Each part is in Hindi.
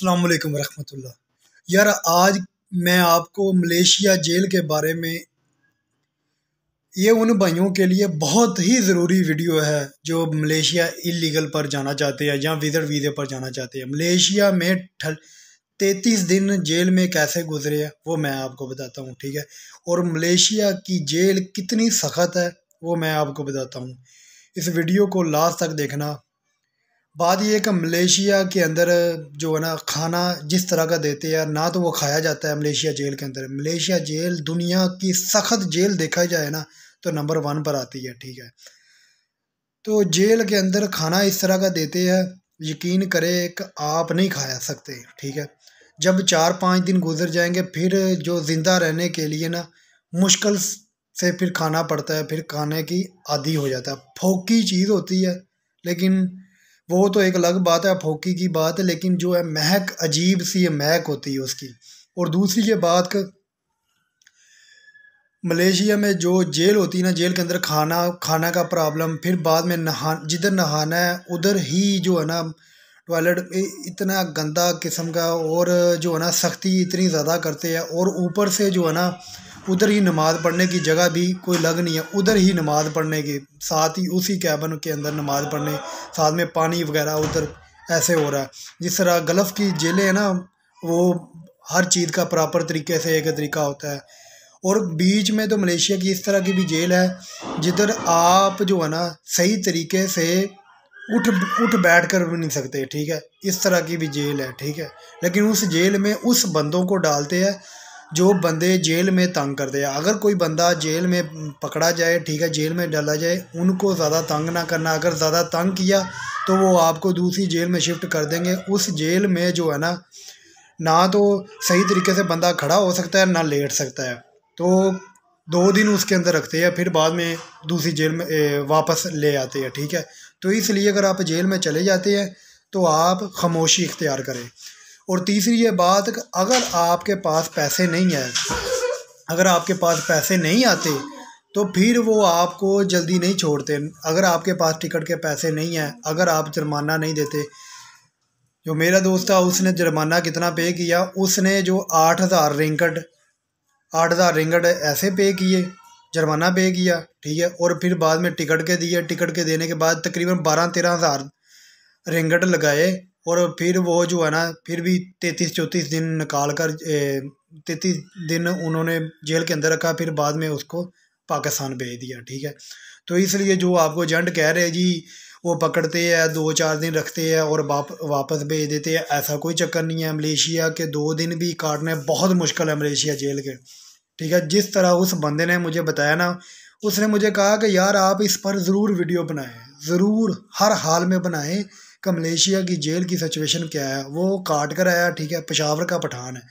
अल्लाम वरहमतुल्ला यार आज मैं आपको मलेशिया जेल के बारे में ये उन भाइयों के लिए बहुत ही ज़रूरी वीडियो है जो मलेशिया इलीगल पर जाना चाहते हैं या विज़र वीज़े पर जाना चाहते हैं मलेशिया में ठल तैतीस दिन जेल में कैसे गुजरे हैं वो मैं आपको बताता हूँ ठीक है और मलेशिया की जेल कितनी सख्त है वो मैं आपको बताता हूँ इस वीडियो को लास्ट तक देखना बात यह कि मलेशिया के अंदर जो है ना खाना जिस तरह का देते हैं ना तो वो खाया जाता है मलेशिया जेल के अंदर मलेशिया जेल दुनिया की सख्त जेल देखा जाए ना तो नंबर वन पर आती है ठीक है तो जेल के अंदर खाना इस तरह का देते हैं यकीन करें कि आप नहीं खाया सकते ठीक है जब चार पाँच दिन गुजर जाएंगे फिर जो ज़िंदा रहने के लिए ना मुश्किल से फिर खाना पड़ता है फिर खाने की आदि हो जाता है फोकी चीज़ होती है लेकिन वो तो एक अलग बात है फोकी की बात है लेकिन जो है महक अजीब सी है महक होती है उसकी और दूसरी ये बात मलेशिया में जो जेल होती है ना जेल के अंदर खाना खाना का प्रॉब्लम फिर बाद में नहा जिधर नहाना है उधर ही जो है ना टॉयलेट इतना गंदा किस्म का और जो है ना सख्ती इतनी ज़्यादा करते हैं और ऊपर से जो है ना उधर ही नमाज़ पढ़ने की जगह भी कोई लग नहीं है उधर ही नमाज़ पढ़ने की साथ ही उसी कैबन के अंदर नमाज़ पढ़ने साथ में पानी वगैरह उधर ऐसे हो रहा है जिस तरह गल्फ़ की जेलें हैं ना वो हर चीज़ का प्रॉपर तरीके से एक तरीका होता है और बीच में तो मलेशिया की इस तरह की भी जेल है जिधर आप जो है ना सही तरीके से उठ उठ बैठ कर भी नहीं सकते ठीक है इस तरह की भी जेल है ठीक है लेकिन उस जेल में उस बंदों को डालते हैं जो बंदे जेल में तंग करते हैं अगर कोई बंदा जेल में पकड़ा जाए ठीक है जेल में डाला जाए उनको ज़्यादा तंग ना करना अगर ज़्यादा तंग किया तो वो आपको दूसरी जेल में शिफ्ट कर देंगे उस जेल में जो है ना ना तो सही तरीके से बंदा खड़ा हो सकता है ना लेट सकता है तो दो दिन उसके अंदर रखते हैं फिर बाद में दूसरी जेल में वापस ले आते हैं ठीक है तो इसलिए अगर आप जेल में चले जाते हैं तो आप खामोशी इख्तियार करें और तीसरी ये बात अगर आपके पास पैसे नहीं है अगर आपके पास पैसे नहीं आते तो फिर वो आपको जल्दी नहीं छोड़ते अगर आपके पास टिकट के पैसे नहीं हैं अगर आप जुर्माना नहीं देते जो मेरा दोस्त था उसने जुर्माना कितना पे किया उसने जो आठ हज़ार रिंगट आठ हज़ार रिंगट ऐसे पे किए जुर्माना पे किया ठीक है और फिर बाद में टिकट के दिए टिकट के देने के बाद तकरीबन बारह तेरह हज़ार रिंगट लगाए और फिर वो जो है ना फिर भी तैतीस चौंतीस दिन निकाल कर तैतीस दिन उन्होंने जेल के अंदर रखा फिर बाद में उसको पाकिस्तान भेज दिया ठीक है तो इसलिए जो आपको एजेंट कह रहे हैं जी वो पकड़ते हैं दो चार दिन रखते हैं और वाप, वापस भेज देते हैं ऐसा कोई चक्कर नहीं है मलेशिया के दो दिन भी काटने बहुत मुश्किल है मलेशिया जेल के ठीक है जिस तरह उस बंदे ने मुझे बताया ना उसने मुझे कहा कि यार आप इस पर ज़रूर वीडियो बनाएं ज़रूर हर हाल में बनाएं कमलेशिया मलेशिया की जेल की सिचुएशन क्या है वो काट कर आया ठीक है पेशावर का पठान है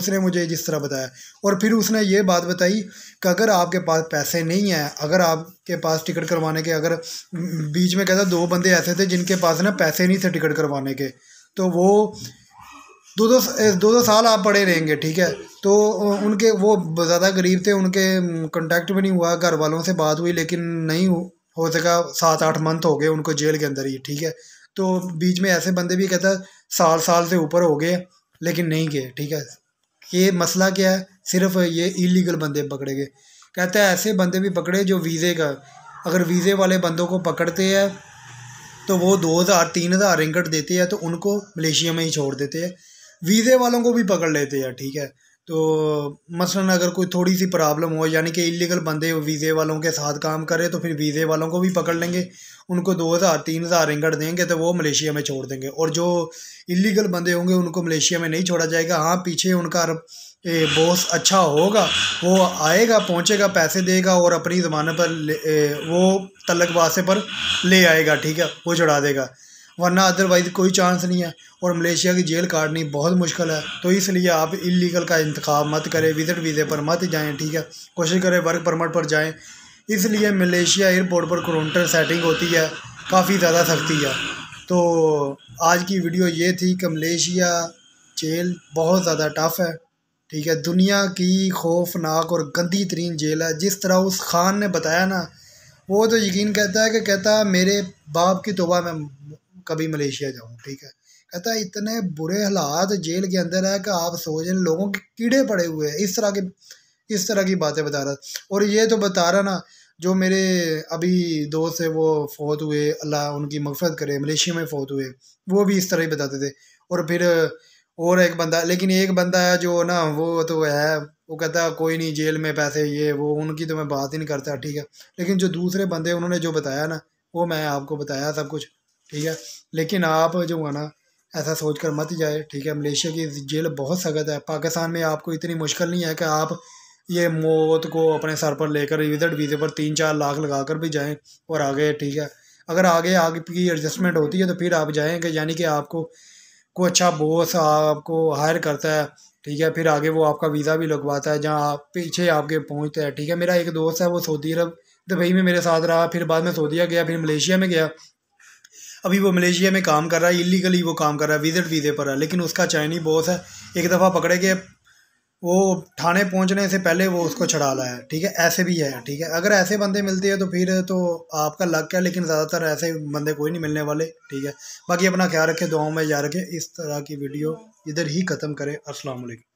उसने मुझे जिस तरह बताया और फिर उसने ये बात बताई कि अगर आपके पास पैसे नहीं हैं अगर आपके पास टिकट करवाने के अगर बीच में कहता दो बंदे ऐसे थे जिनके पास ना पैसे नहीं थे टिकट करवाने के तो वो दो दो दो दो साल आप पड़े रहेंगे ठीक है तो उनके वो ज़्यादा गरीब थे उनके कॉन्टैक्ट भी नहीं हुआ घर वालों से बात हुई लेकिन नहीं हो सका सात आठ मंथ हो गए उनको जेल के अंदर ही ठीक है तो बीच में ऐसे बंदे भी कहता है साल साल से ऊपर हो गए लेकिन नहीं गए ठीक है ये मसला क्या है सिर्फ ये इलीगल बंदे पकड़े गए कहते हैं ऐसे बंदे भी पकड़े जो वीज़े का अगर वीज़े वाले बंदों को पकड़ते हैं तो वो दो हज़ार तीन हज़ार रिंगट देते हैं तो उनको मलेशिया में ही छोड़ देते हैं वीज़े वालों को भी पकड़ लेते हैं ठीक है तो मसलन अगर कोई थोड़ी सी प्रॉब्लम हो यानी कि इलीगल बंदे वीज़े वालों के साथ काम करे तो फिर वीज़े वालों को भी पकड़ लेंगे उनको दो हज़ार तीन हज़ार रिंगट देंगे तो वो मलेशिया में छोड़ देंगे और जो इलीगल बंदे होंगे उनको मलेशिया में नहीं छोड़ा जाएगा हाँ पीछे उनका बॉस अच्छा होगा वो आएगा पहुँचेगा पैसे देगा और अपनी ज़मानत पर ए, वो तलक वासे पर ले आएगा ठीक है वो चढ़ा देगा वरना अदरवाइज़ कोई चांस नहीं है और मलेशिया की जेल काटनी बहुत मुश्किल है तो इसलिए आप इलीगल का इंतखा मत करें विज़िट वीज़े पर मत जाएँ ठीक है कोशिश करें वर्क परमट पर जाएँ इसलिए मलेशिया एयरपोर्ट पर क्रोंटर सेटिंग होती है काफ़ी ज़्यादा सख्ती है तो आज की वीडियो ये थी कि मलेशिया जेल बहुत ज़्यादा टफ है ठीक है दुनिया की खौफनाक और गंदी तरीन जेल है जिस तरह उस खान ने बताया ना वो तो यकीन कहता है कि कहता मेरे बाप की तोबा में कभी मलेशिया जाऊँ ठीक है कहता है इतने बुरे हालात जेल के अंदर है कि आप सोच लोगों के कीड़े पड़े हुए हैं इस तरह के इस तरह की बातें बता रहा और ये तो बता रहा ना जो मेरे अभी दोस्त है वो फौत हुए अल्लाह उनकी मफरत करे मलेशिया में फ़ौत हुए वो भी इस तरह ही बताते थे और फिर और एक बंदा लेकिन एक बंदा है जो ना वो तो है वो कहता कोई नहीं जेल में पैसे ये वो उनकी तो मैं बात ही नहीं करता ठीक है लेकिन जो दूसरे बंदे उन्होंने जो बताया ना वो मैं आपको बताया सब कुछ ठीक है लेकिन आप जो है ना ऐसा सोच कर मत जाए ठीक है मलेशिया की जेल बहुत सख्त है पाकिस्तान में आपको इतनी मुश्किल नहीं है कि आप ये मौत को अपने सर पर लेकर विजिट वीज़े पर तीन चार लाख लगा कर भी जाएं और आगे ठीक है अगर आगे आगे की एडजस्टमेंट होती है तो फिर आप जाएंगे यानी कि आपको को अच्छा बॉस आपको हायर करता है ठीक है फिर आगे वो आपका वीज़ा भी लगवाता है जहाँ आप पीछे आपके पहुँचता है ठीक है मेरा एक दोस्त है वो सऊदी अरब दुबई में मेरे साथ रहा फिर बाद में सऊदिया गया फिर मलेशिया में गया अभी वो मलेशिया में काम कर रहा है इलीगली वो काम कर रहा है विजिट वीज़े पर है लेकिन उसका चाइनी बॉस है एक दफ़ा पकड़े के वो थाने पहुंचने से पहले वो उसको छड़ा ला है ठीक है ऐसे भी है ठीक है अगर ऐसे बंदे मिलते हैं तो फिर तो आपका लक है लेकिन ज़्यादातर ऐसे बंदे कोई नहीं मिलने वाले ठीक है बाकी अपना ख्याल रखें दुआओं में जा रखें इस तरह की वीडियो इधर ही ख़त्म करें असलकम